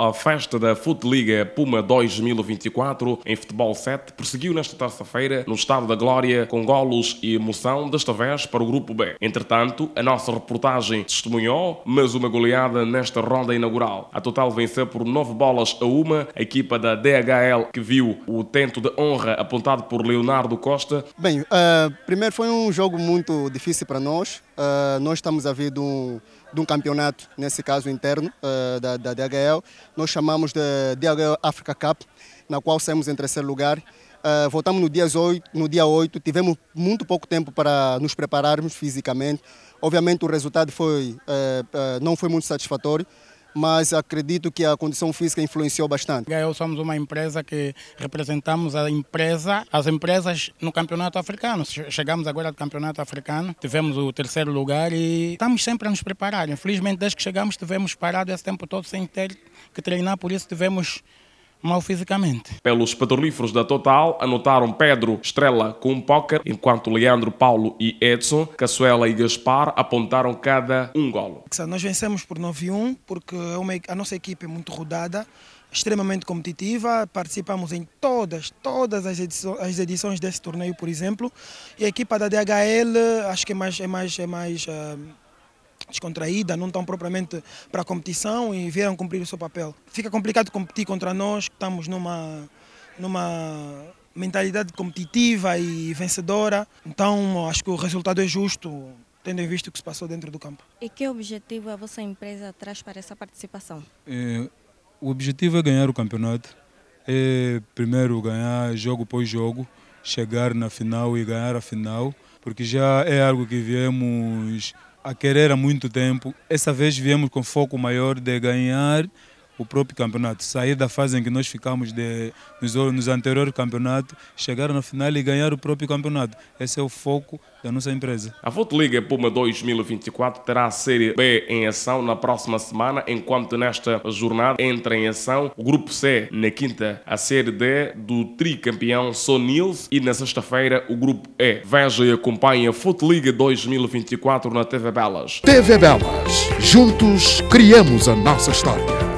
a festa da Futeliga Puma 2024 em Futebol 7 prosseguiu nesta terça-feira no estado da glória com golos e emoção, desta vez para o Grupo B. Entretanto, a nossa reportagem testemunhou mais uma goleada nesta ronda inaugural. A total venceu por 9 bolas a uma a equipa da DHL que viu o tento de honra apontado por Leonardo Costa. Bem, uh, primeiro foi um jogo muito difícil para nós Uh, nós estamos a vir de um, de um campeonato, nesse caso interno, uh, da, da DHL. Nós chamamos de DHL Africa Cup, na qual saímos em terceiro lugar. Uh, voltamos no dia, 8, no dia 8, tivemos muito pouco tempo para nos prepararmos fisicamente. Obviamente o resultado foi, não foi muito satisfatório, mas acredito que a condição física influenciou bastante. Eu somos uma empresa que representamos a empresa, as empresas no campeonato africano. Chegamos agora ao campeonato africano, tivemos o terceiro lugar e estamos sempre a nos preparar. Infelizmente, desde que chegamos, tivemos parado esse tempo todo sem ter que treinar, por isso tivemos mal fisicamente. Pelos petrolíferos da Total, anotaram Pedro Estrela com um póquer, enquanto Leandro, Paulo e Edson, Caçuela e Gaspar apontaram cada um golo. Nós vencemos por 9-1 porque é a nossa equipe é muito rodada, extremamente competitiva, participamos em todas, todas as, as edições desse torneio, por exemplo, e a equipa da DHL acho que é mais, é mais, é mais... Uh descontraída, não estão propriamente para a competição e vieram cumprir o seu papel. Fica complicado competir contra nós, que estamos numa, numa mentalidade competitiva e vencedora. Então acho que o resultado é justo, tendo em vista o que se passou dentro do campo. E que objetivo a vossa empresa traz para essa participação? É, o objetivo é ganhar o campeonato. É, primeiro ganhar jogo por jogo, chegar na final e ganhar a final, porque já é algo que viemos a querer há muito tempo. Essa vez viemos com foco maior de ganhar o próprio campeonato, sair da fase em que nós ficamos de, nos, nos anteriores campeonatos, chegar na final e ganhar o próprio campeonato. Esse é o foco da nossa empresa. A Futeliga Puma 2024 terá a Série B em ação na próxima semana, enquanto nesta jornada entra em ação o Grupo C na quinta, a Série D do tricampeão Sonils e na sexta-feira o Grupo E. Veja e acompanhe a Futeliga 2024 na TV Belas. TV Belas. Juntos criamos a nossa história.